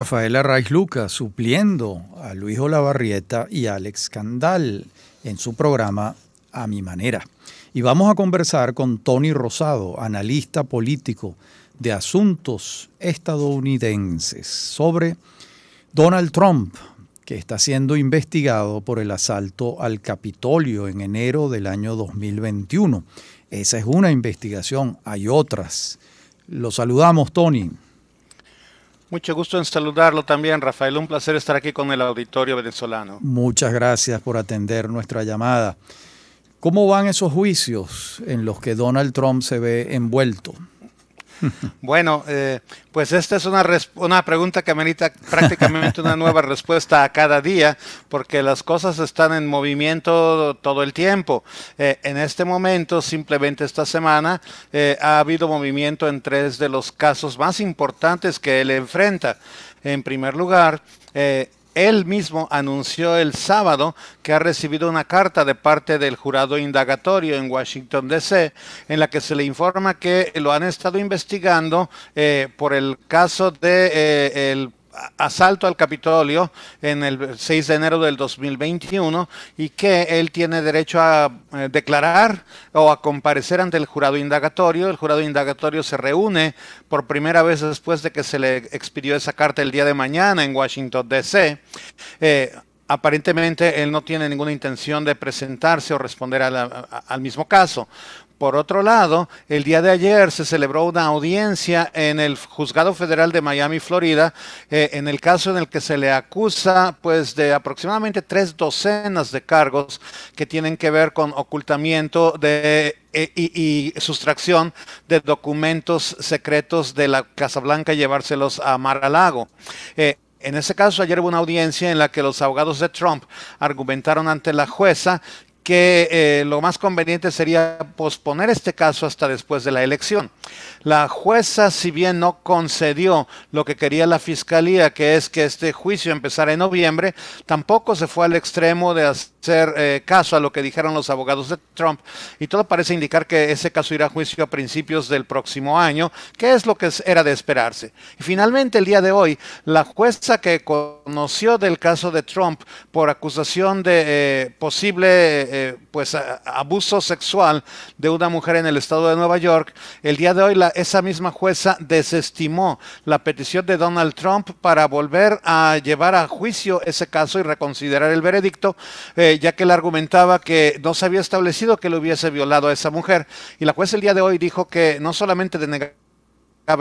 Rafaela Raiz Lucas, supliendo a Luis Olavarrieta y Alex Candal en su programa A mi manera. Y vamos a conversar con Tony Rosado, analista político de asuntos estadounidenses, sobre Donald Trump, que está siendo investigado por el asalto al Capitolio en enero del año 2021. Esa es una investigación, hay otras. Lo saludamos, Tony. Mucho gusto en saludarlo también, Rafael. Un placer estar aquí con el auditorio venezolano. Muchas gracias por atender nuestra llamada. ¿Cómo van esos juicios en los que Donald Trump se ve envuelto? Bueno, eh, pues esta es una, una pregunta que amerita prácticamente una nueva respuesta a cada día, porque las cosas están en movimiento todo el tiempo. Eh, en este momento, simplemente esta semana, eh, ha habido movimiento en tres de los casos más importantes que él enfrenta. En primer lugar, él mismo anunció el sábado que ha recibido una carta de parte del jurado indagatorio en Washington, D.C., en la que se le informa que lo han estado investigando eh, por el caso de eh, el asalto al Capitolio en el 6 de enero del 2021 y que él tiene derecho a eh, declarar o a comparecer ante el jurado indagatorio. El jurado indagatorio se reúne por primera vez después de que se le expidió esa carta el día de mañana en Washington, D.C. Eh, aparentemente él no tiene ninguna intención de presentarse o responder al mismo caso. Por otro lado, el día de ayer se celebró una audiencia en el Juzgado Federal de Miami, Florida, eh, en el caso en el que se le acusa pues de aproximadamente tres docenas de cargos que tienen que ver con ocultamiento de eh, y, sustracción de documentos secretos de la Casa Blanca y llevárselos a Mar a Lago. En ese caso, ayer hubo una audiencia en la que los abogados de Trump argumentaron ante la jueza que eh, lo más conveniente sería posponer este caso hasta después de la elección. La jueza, si bien no concedió lo que quería la fiscalía, que es que este juicio empezara en noviembre, tampoco se fue al extremo de hacer eh, caso a lo que dijeron los abogados de Trump. Y todo parece indicar que ese caso irá a juicio a principios del próximo año, que es lo que era de esperarse. Y finalmente, el día de hoy, la jueza que conoció del caso de Trump por acusación de eh, posible eh, pues abuso sexual de una mujer en el estado de Nueva York, el día de hoy la, esa misma jueza desestimó la petición de Donald Trump para volver a llevar a juicio ese caso y reconsiderar el veredicto, eh, ya que él argumentaba que no se había establecido que le hubiese violado a esa mujer. Y la jueza el día de hoy dijo que no solamente denegó,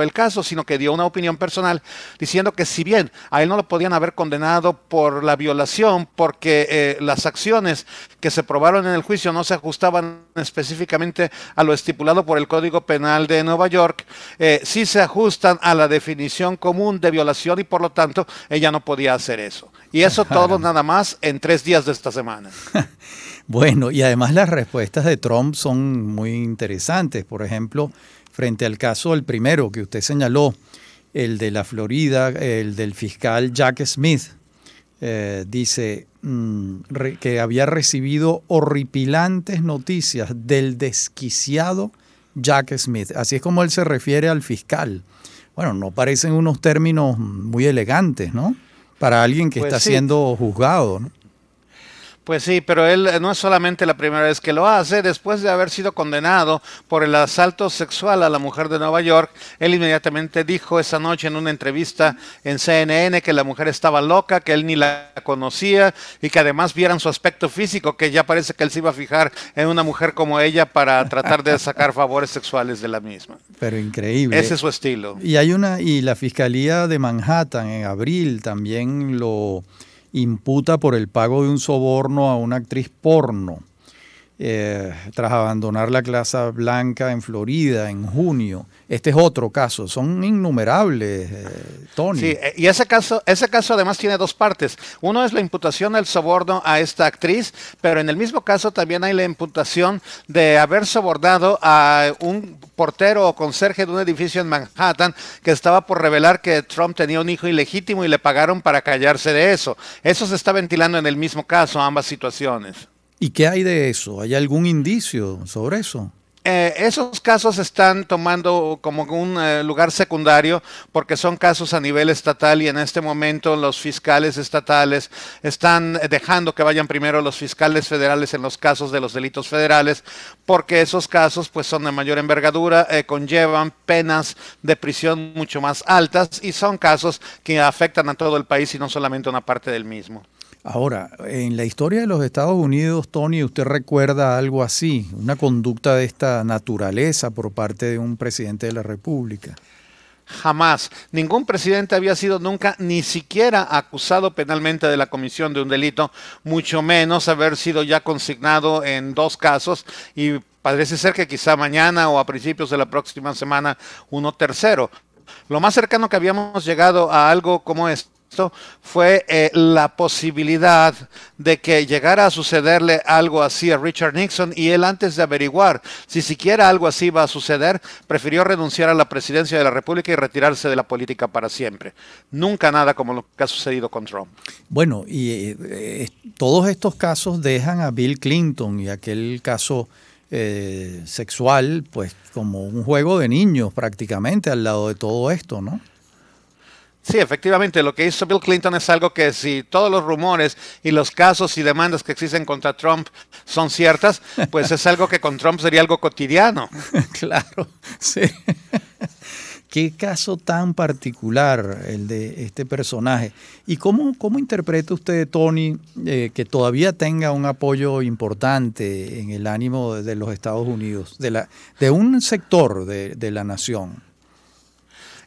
el caso, sino que dio una opinión personal diciendo que si bien a él no lo podían haber condenado por la violación, porque eh, las acciones que se probaron en el juicio no se ajustaban específicamente a lo estipulado por el Código Penal de Nueva York, eh, sí se ajustan a la definición común de violación y por lo tanto ella no podía hacer eso. Y eso todo nada más en tres días de esta semana. bueno, y además las respuestas de Trump son muy interesantes. Por ejemplo, frente al caso, el primero que usted señaló, el de la Florida, el del fiscal Jack Smith, eh, dice mm, que había recibido horripilantes noticias del desquiciado Jack Smith. Así es como él se refiere al fiscal. Bueno, no parecen unos términos muy elegantes, ¿no? para alguien que pues está siendo juzgado. Pues sí, pero él eh, no es solamente la primera vez que lo hace. Después de haber sido condenado por el asalto sexual a la mujer de Nueva York, él inmediatamente dijo esa noche en una entrevista en CNN que la mujer estaba loca, que él ni la conocía y que además vieran su aspecto físico, que ya parece que él se iba a fijar en una mujer como ella para tratar de sacar favores sexuales de la misma. Pero increíble. Ese es su estilo. Y hay una y la fiscalía de Manhattan en abril también lo imputa por el pago de un soborno a una actriz porno. Eh, tras abandonar la Casa Blanca en Florida en junio. Este es otro caso, son innumerables, eh, Tony. Sí, eh, y ese caso, ese caso además tiene dos partes. Uno es la imputación del soborno a esta actriz, pero en el mismo caso también hay la imputación de haber sobornado a un portero o conserje de un edificio en Manhattan que estaba por revelar que Trump tenía un hijo ilegítimo y le pagaron para callarse de eso. Eso se está ventilando en el mismo caso, ambas situaciones. ¿Y qué hay de eso? ¿Hay algún indicio sobre eso? Eh, esos casos están tomando como un eh, lugar secundario porque son casos a nivel estatal y en este momento los fiscales estatales están dejando que vayan primero los fiscales federales en los casos de los delitos federales porque esos casos pues son de mayor envergadura, eh, conllevan penas de prisión mucho más altas y son casos que afectan a todo el país y no solamente a una parte del mismo. Ahora, en la historia de los Estados Unidos, Tony, ¿usted recuerda algo así, una conducta de esta naturaleza por parte de un presidente de la República? Jamás. Ningún presidente había sido nunca ni siquiera acusado penalmente de la comisión de un delito, mucho menos haber sido ya consignado en dos casos y parece ser que quizá mañana o a principios de la próxima semana uno tercero. Lo más cercano que habíamos llegado a algo como esto fue eh, la posibilidad de que llegara a sucederle algo así a Richard Nixon y él antes de averiguar si siquiera algo así iba a suceder, prefirió renunciar a la presidencia de la República y retirarse de la política para siempre. Nunca nada como lo que ha sucedido con Trump. Bueno, y eh, todos estos casos dejan a Bill Clinton y aquel caso... Eh, sexual, pues como un juego de niños prácticamente al lado de todo esto, ¿no? Sí, efectivamente, lo que hizo Bill Clinton es algo que si todos los rumores y los casos y demandas que existen contra Trump son ciertas, pues es algo que con Trump sería algo cotidiano. claro, sí. Qué caso tan particular el de este personaje. ¿Y cómo, cómo interpreta usted, Tony, eh, que todavía tenga un apoyo importante en el ánimo de, los Estados Unidos, de, la, de un sector de, de la nación?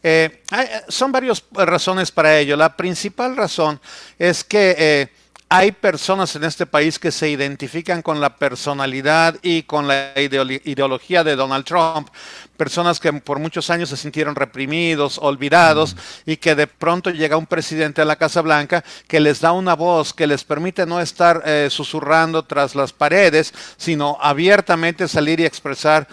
Eh, eh, son varias eh, razones para ello. La principal razón es que eh, hay personas en este país que se identifican con la personalidad y con la ideología de Donald Trump, personas que por muchos años se sintieron reprimidos, olvidados y que de pronto llega un presidente a la Casa Blanca que les da una voz, que les permite no estar susurrando tras las paredes, sino abiertamente salir y expresar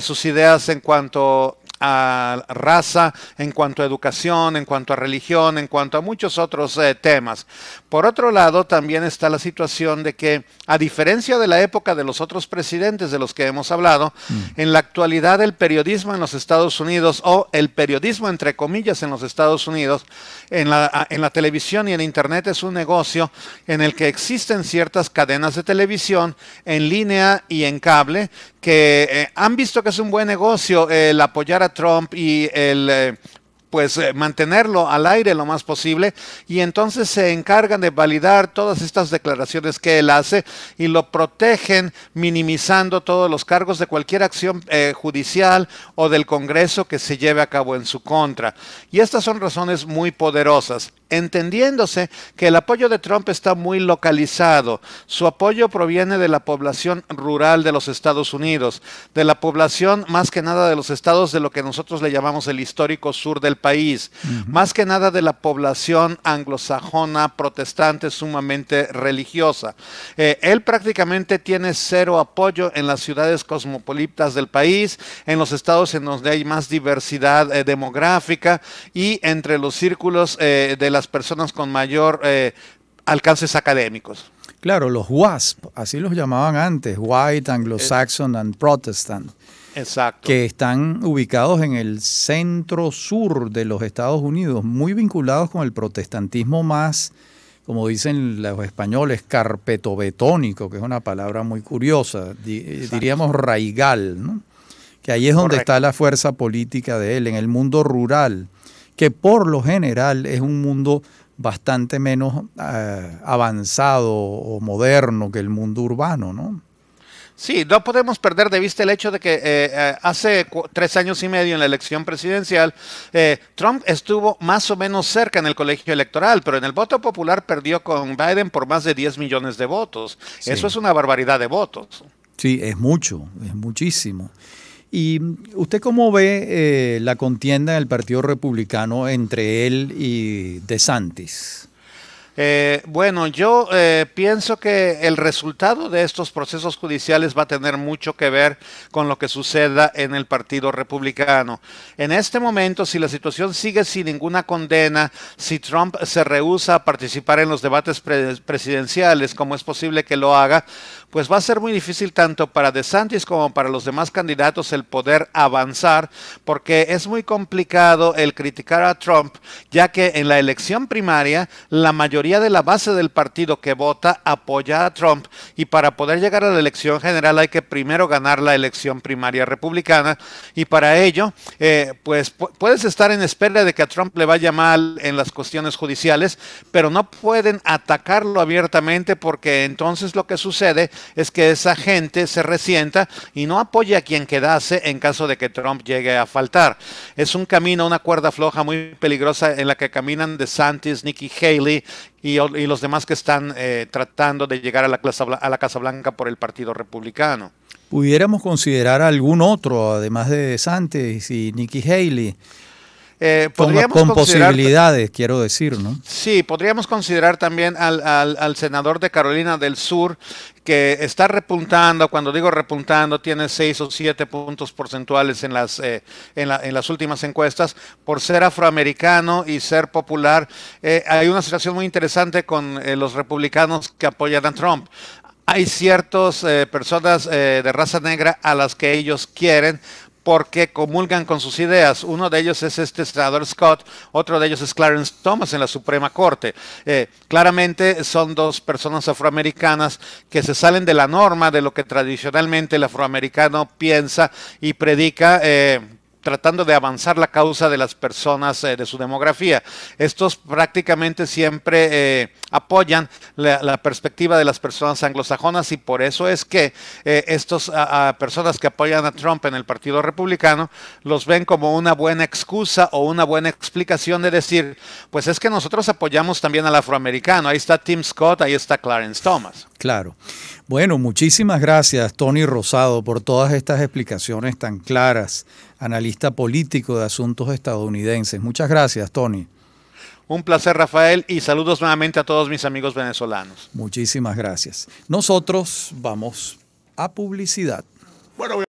sus ideas en cuanto a raza, en cuanto a educación, en cuanto a religión, en cuanto a muchos otros eh, temas. Por otro lado, también está la situación de que, a diferencia de la época de los otros presidentes de los que hemos hablado, mm. en la actualidad el periodismo en los Estados Unidos, o el periodismo entre comillas en los Estados Unidos, en la, en la televisión y en Internet es un negocio en el que existen ciertas cadenas de televisión en línea y en cable que eh, han visto que es un buen negocio el apoyar a Trump y el pues eh, mantenerlo al aire lo más posible y entonces se encargan de validar todas estas declaraciones que él hace y lo protegen minimizando todos los cargos de cualquier acción eh, judicial o del Congreso que se lleve a cabo en su contra. Y estas son razones muy poderosas entendiéndose que el apoyo de Trump está muy localizado. Su apoyo proviene de la población rural de los Estados Unidos, de la población más que nada de los estados de lo que nosotros le llamamos el histórico sur del país, más que nada de la población anglosajona protestante sumamente religiosa. Eh, él prácticamente tiene cero apoyo en las ciudades cosmopolitas del país, en los estados en donde hay más diversidad eh, demográfica y entre los círculos eh, de las personas con mayor alcances académicos. Claro, los WASP, así los llamaban antes, White, Anglo-Saxon and Protestant que están ubicados en el centro sur de los Estados Unidos, muy vinculados con el protestantismo más, como dicen los españoles, carpetobetónico, que es una palabra muy curiosa, eh, diríamos raigal, ¿no? que ahí es donde está la fuerza política de él, en el mundo rural, que por lo general es un mundo bastante menos ah, avanzado o moderno que el mundo urbano, ¿no? Sí, no podemos perder de vista el hecho de que eh, eh, hace tres años y medio en la elección presidencial, eh, Trump estuvo más o menos cerca en el colegio electoral, pero en el voto popular perdió con Biden por más de 10 millones de votos. Eso es una barbaridad de votos. Sí, es mucho, es muchísimo. ¿Y mm, usted cómo ve la contienda del Partido Republicano entre él y DeSantis? Eh, bueno, yo eh, pienso que el resultado de estos procesos judiciales va a tener mucho que ver con lo que suceda en el Partido Republicano. En este momento, si la situación sigue sin ninguna condena, si Trump se rehúsa a participar en los debates presidenciales, como es posible que lo haga, pues va a ser muy difícil tanto para DeSantis como para los demás candidatos el poder avanzar, porque es muy complicado el criticar a Trump, ya que en la elección primaria la mayoría de la base del partido que vota apoya a Trump y para poder llegar a la elección general hay que primero ganar la elección primaria republicana y para ello eh, pues puedes estar en espera de que a Trump le vaya mal en las cuestiones judiciales, pero no pueden atacarlo abiertamente porque entonces lo que sucede es que esa gente se resienta y no apoya a quien quedase en caso de que Trump llegue a faltar. Es un camino, una cuerda floja muy peligrosa en la que caminan DeSantis, Nikki Haley y, los demás que están eh, tratando de llegar a la, Casa Blanca por el Partido Republicano. ¿Pudiéramos considerar algún otro, además de Santos y Nikki Haley? Eh, con, posibilidades, quiero decir, ¿no? Sí, podríamos considerar también al, senador de Carolina del Sur, que está repuntando, cuando digo repuntando, tiene seis o siete puntos porcentuales en las, eh, en, las últimas encuestas, por ser afroamericano y ser popular. Eh, hay una situación muy interesante con los republicanos que apoyan a Trump hay ciertas personas de raza negra a las que ellos quieren porque comulgan con sus ideas. Uno de ellos es este senador Scott, otro de ellos es Clarence Thomas en la Suprema Corte. Eh, claramente son dos personas afroamericanas que se salen de la norma de lo que tradicionalmente el afroamericano piensa y predica. Eh, tratando de avanzar la causa de las personas eh, de su demografía. Estos prácticamente siempre eh, apoyan la, perspectiva de las personas anglosajonas y por eso es que eh, estas personas que apoyan a Trump en el Partido Republicano los ven como una buena excusa o una buena explicación de decir, pues es que nosotros apoyamos también al afroamericano. Ahí está Tim Scott, ahí está Clarence Thomas. Claro. Bueno, muchísimas gracias Tony Rosado por todas estas explicaciones tan claras analista político de asuntos estadounidenses. Muchas gracias, Tony. Un placer, Rafael, y saludos nuevamente a todos mis amigos venezolanos. Muchísimas gracias. Nosotros vamos a publicidad. Bueno,